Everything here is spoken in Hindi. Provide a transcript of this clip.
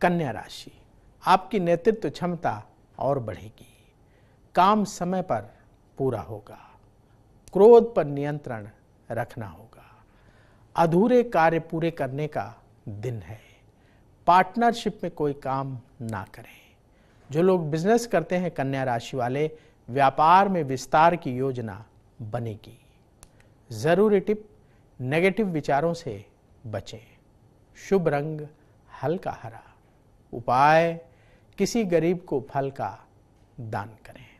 कन्या राशि आपकी नेतृत्व क्षमता और बढ़ेगी काम समय पर पूरा होगा क्रोध पर नियंत्रण रखना होगा अधूरे कार्य पूरे करने का दिन है पार्टनरशिप में कोई काम ना करें जो लोग बिजनेस करते हैं कन्या राशि वाले व्यापार में विस्तार की योजना बनेगी ज़रूरी टिप नेगेटिव विचारों से बचें शुभ रंग हल्का हरा उपाय किसी गरीब को फल का दान करें